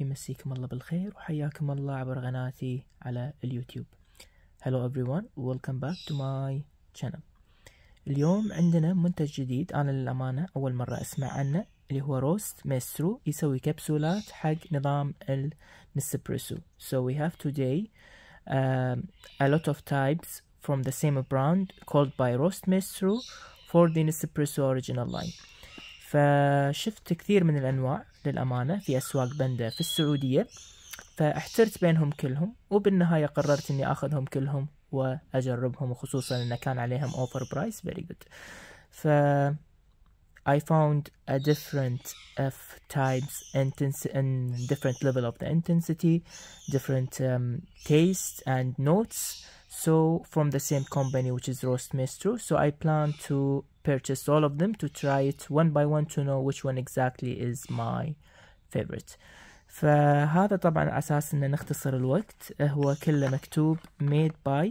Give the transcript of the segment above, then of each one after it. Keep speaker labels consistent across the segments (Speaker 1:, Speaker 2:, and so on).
Speaker 1: يمسيكم الله بالخير وحياكم الله عبر قناتي على اليوتيوب Hello everyone welcome back to my channel اليوم عندنا منتج جديد أنا للأمانة أول مرة أسمع عنه اللي هو روست ميسترو يسوي كبسولات حق نظام النسبريسو So we have today um, a lot of types from the same brand called by Roast Maestro for the Nespresso original line فشفت كثير من الأنواع للأمانة في أسواق بندا في السعودية فاحترت بينهم كلهم وبالنهاية قررت أني أخذهم كلهم وأجربهم وخصوصا أن كان عليهم أوفر برايس very good ف I found a different F types intense and different level of the intensity, different um, taste and notes so from the same company which is roast Mistro. so i plan to purchase all of them to try it one by one to know which one exactly is my favorite فهذا طبعا اساس ان نختصر الوقت هو كله مكتوب made by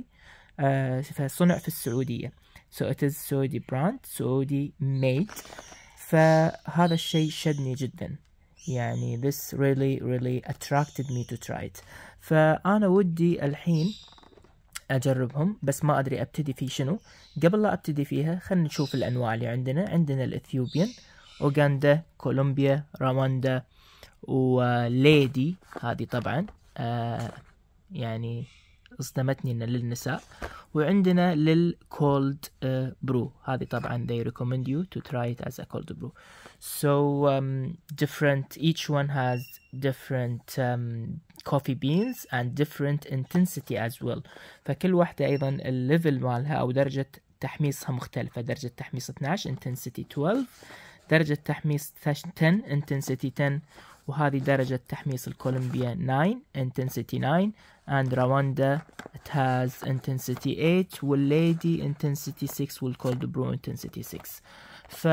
Speaker 1: uh, فصنع في السعودية so it is Saudi brand Saudi made فهذا الشيء شدني جدا يعني this really really attracted me to try it فانا ودي الحين اجربهم بس ما ادري ابتدي في شنو قبل لا ابتدي فيها خلينا نشوف الانواع اللي عندنا عندنا الاثيوبيان اوغندا كولومبيا رواندا وليدي هذه طبعا آه يعني اصدمتني ان للنساء وعندنا للكولد برو آه، هذه طبعا they recommend you to try it as a cold brew so um, different each one has different um, coffee beans and different intensity as well فكل واحدة أيضا الليفل مالها أو درجة تحميصها مختلفة درجة تحميص 12 intensity 12 درجة تحميص 10 intensity 10 وهذه درجة تحميص الكولومبيا 9 intensity 9 and رواندا it has intensity 8 والليدي intensity 6 والكولد برو intensity 6 ف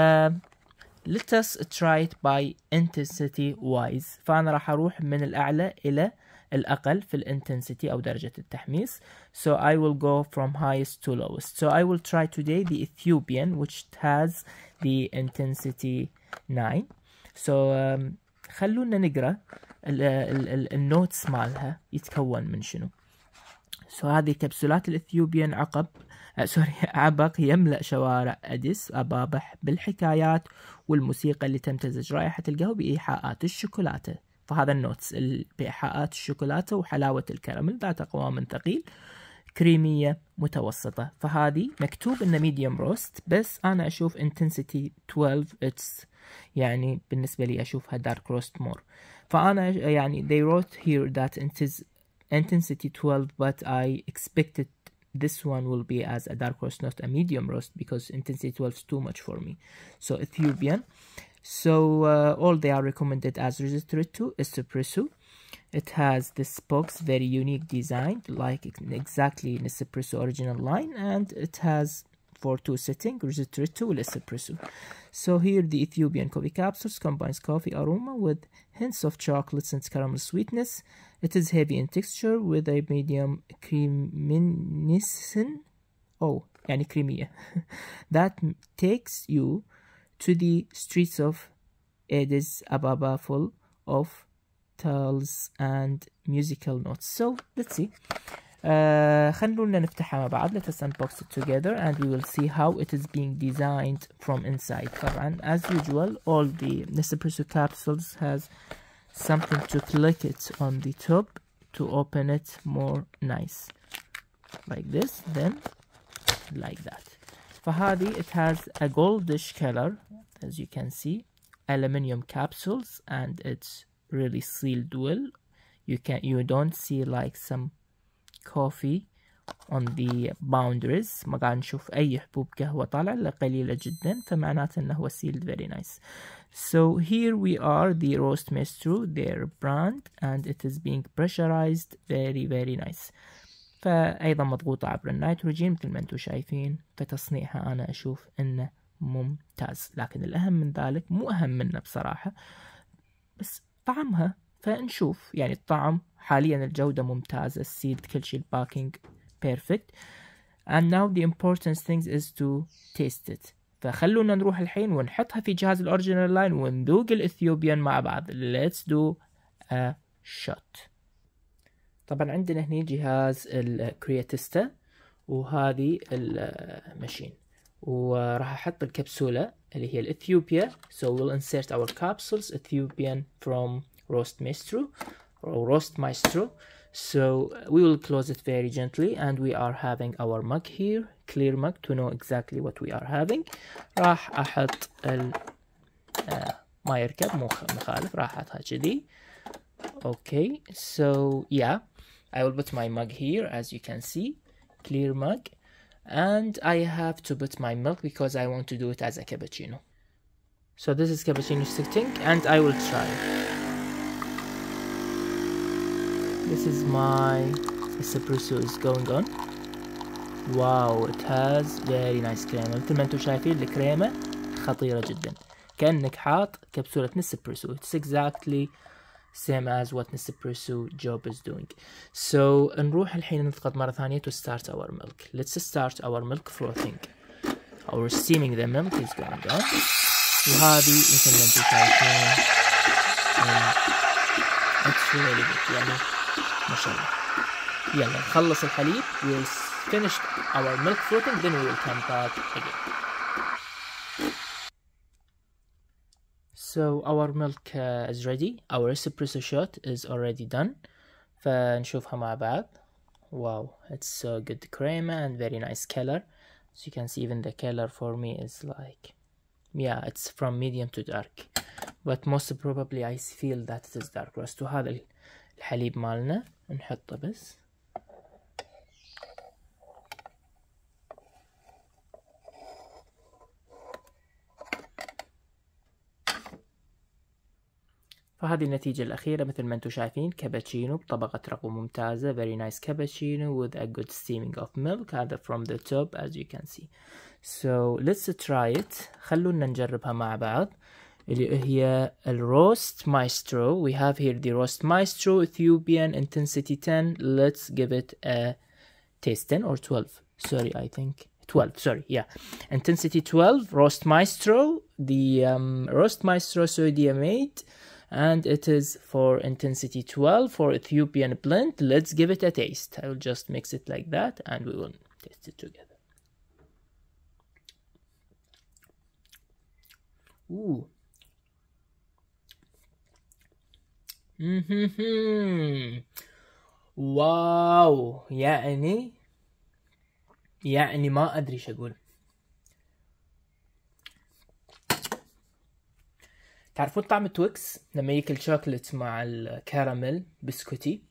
Speaker 1: let us try it by intensity wise فأنا راح أروح من الأعلى إلى الأقل في الانتنسيتي أو درجة التحميص so I will go from highest to lowest so I will try today the Ethiopian which has the intensity 9 so um, خلونا نقرأ النوتس مالها يتكون من شنو so هذه كبسولات الإثيوبيان عقب آه، سوري عبق يملأ شوارع أديس أبابح بالحكايات والموسيقى اللي تمتزج رائحة القهوة بإيحاءات الشوكولاتة فهذا النوتس بإيحاءات الشوكولاتة وحلاوة الكراميل ذات قوام ثقيل كريمية متوسطة فهذه مكتوب انه ميديوم روست بس انا اشوف انتنسيتي 12 اتس يعني بالنسبة لي اشوفها دارك روست مور فانا يعني they wrote here that it is intensity 12 but I expected this one will be as a dark roast not a medium roast because intensity 12 is too much for me so ethiopian so uh, all they are recommended as resisted to espresso it has this box very unique design like exactly nespresso original line and it has for two setting resisted to espresso so here the ethiopian coffee capsules combines coffee aroma with hints of chocolates and caramel sweetness. It is heavy in texture with a medium creaminess. Oh, yani creamy. that takes you to the streets of Addis Ababa full of tales and musical notes. So let's see. Uh, خلونا نفتحها مع بعض let us unbox it together and we will see how it is being designed from inside طبعا as usual all the Nespresso capsules has something to click it on the top to open it more nice like this then like that فهذه it has a goldish color as you can see aluminum capsules and it's really sealed well you can you don't see like some coffee on the boundaries ما قاعد نشوف أي حبوب قهوة طالع إلا قليلة جدا فمعناته أنه هو sealed very nice so here we are the roast mistro their brand and it is being pressurized very very nice فأيضا مضغوطة عبر النيتروجين مثل ما أنتم شايفين فتصنيعها أنا أشوف أنه ممتاز لكن الأهم من ذلك مو أهم منه بصراحة بس طعمها فنشوف يعني الطعم حاليا الجودة ممتازة السيد كل شيء الباكينج بيرفكت and now the important things is to taste it فخلونا نروح الحين ونحطها في جهاز الاوريجينال لاين ونذوق الاثيوبيان مع بعض let's do a shot طبعا عندنا هنا جهاز الكرياتيستا وهذه المشين وراح احط الكبسولة اللي هي الاثيوبيا so we'll insert our capsules Ethiopian from roast maestro or roast maestro so we will close it very gently and we are having our mug here clear mug to know exactly what we are having راح احط ال ما يركب مو مخالف راح احطها كذي okay so yeah i will put my mug here as you can see clear mug and i have to put my milk because i want to do it as a cappuccino so this is cappuccino sitting and i will try this is my espresso is going on. Wow, it has very nice cream مثل ما انتم شايفين الكريمة خطيرة جدا كأنك حاط كبسولة نسبرسو it's exactly same as what Nespresso job is doing. So نروح الحين نضغط مرة ثانية to start our milk. Let's start our milk frothing. Our steaming the milk is going on. وهذه مثل ما انتم شايفين. Um, it's really good. يعني ما شاء الله يلا نخلص الحليب we'll finish our milk floating then we will come back again So our milk uh, is ready. Our espresso shot is already done. فنشوفها مع بعض. Wow, it's so good cream and very nice color. As you can see, even the color for me is like, yeah, it's from medium to dark. But most probably I feel that it is dark roast. have الحليب مالنا. نحطه بس فهذه النتيجة الأخيرة مثل ما انتم شايفين كابتشينو بطبقة رقو ممتازة very nice cappuccino with a good steaming of milk هذا from the top as you can see so let's try it خلونا نجربها مع بعض here roast maestro we have here the roast maestro Ethiopian intensity 10 let's give it a taste 10 or 12 sorry I think 12 sorry yeah intensity 12 roast maestro the um, roast maestro sodium 8 and it is for intensity 12 for Ethiopian blend let's give it a taste I'll just mix it like that and we will taste it together Ooh. واو يعني يعني ما ادري ايش اقول تعرفون طعم التويكس لما يجيك الشوكلت مع الكراميل بسكوتي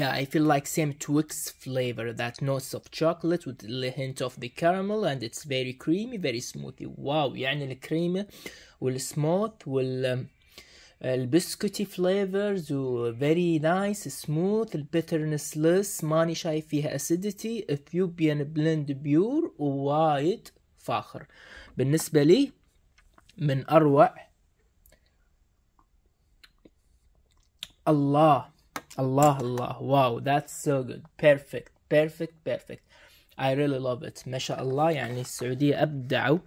Speaker 1: Yeah, I feel like same Twix flavor, that notes of chocolate with the hint of the caramel and it's very creamy, very smoothy. Wow, يعني الكريمة والسموث وال آه، البسكوتي فليفرز وفيري نايس سموث البيترنس ليس ماني شايف فيها اسيديتي اثيوبيان بلند بيور ووايد فاخر بالنسبة لي من اروع الله الله الله واو that's so good perfect perfect perfect I really love it ما شاء الله يعني السعودية أبدعوا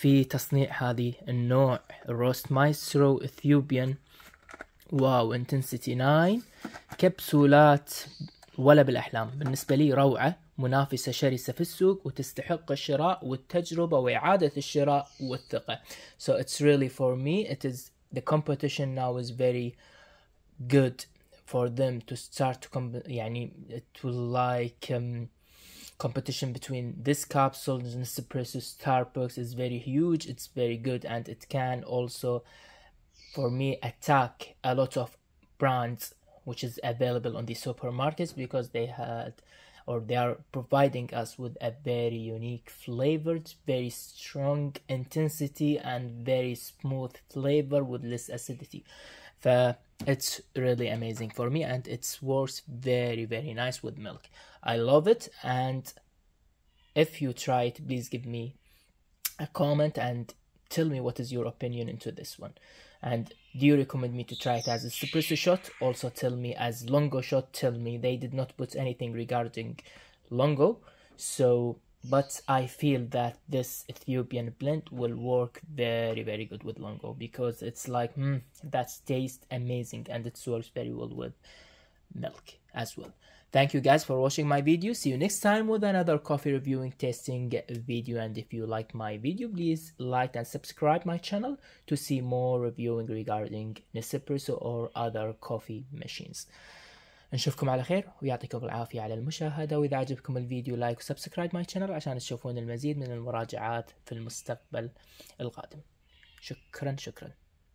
Speaker 1: في تصنيع هذه النوع الروست مايسترو اثيوبيان واو انتنسيتي 9 كبسولات ولا بالاحلام بالنسبه لي روعه منافسة شرسة في السوق وتستحق الشراء والتجربة وإعادة الشراء والثقة. So it's really for me it is the competition now is very good for them to start to يعني it will like um, competition between this capsule and Nespresso Starbucks is very huge. It's very good and it can also, for me, attack a lot of brands which is available on the supermarkets because they had or they are providing us with a very unique flavored, very strong intensity and very smooth flavor with less acidity it's really amazing for me and it's works very very nice with milk i love it and if you try it please give me a comment and tell me what is your opinion into this one and do you recommend me to try it as a suppressor shot also tell me as longo shot tell me they did not put anything regarding longo so but I feel that this Ethiopian blend will work very very good with Longo because it's like mm, that tastes amazing and it works very well with milk as well. Thank you guys for watching my video. See you next time with another coffee reviewing tasting video. And if you like my video, please like and subscribe my channel to see more reviewing regarding Nespresso or other coffee machines. نشوفكم على خير ويعطيكم العافية على المشاهدة وإذا عجبكم الفيديو لايك وسبسكرايب ماي شانل عشان تشوفون المزيد من المراجعات في المستقبل القادم شكرا شكرا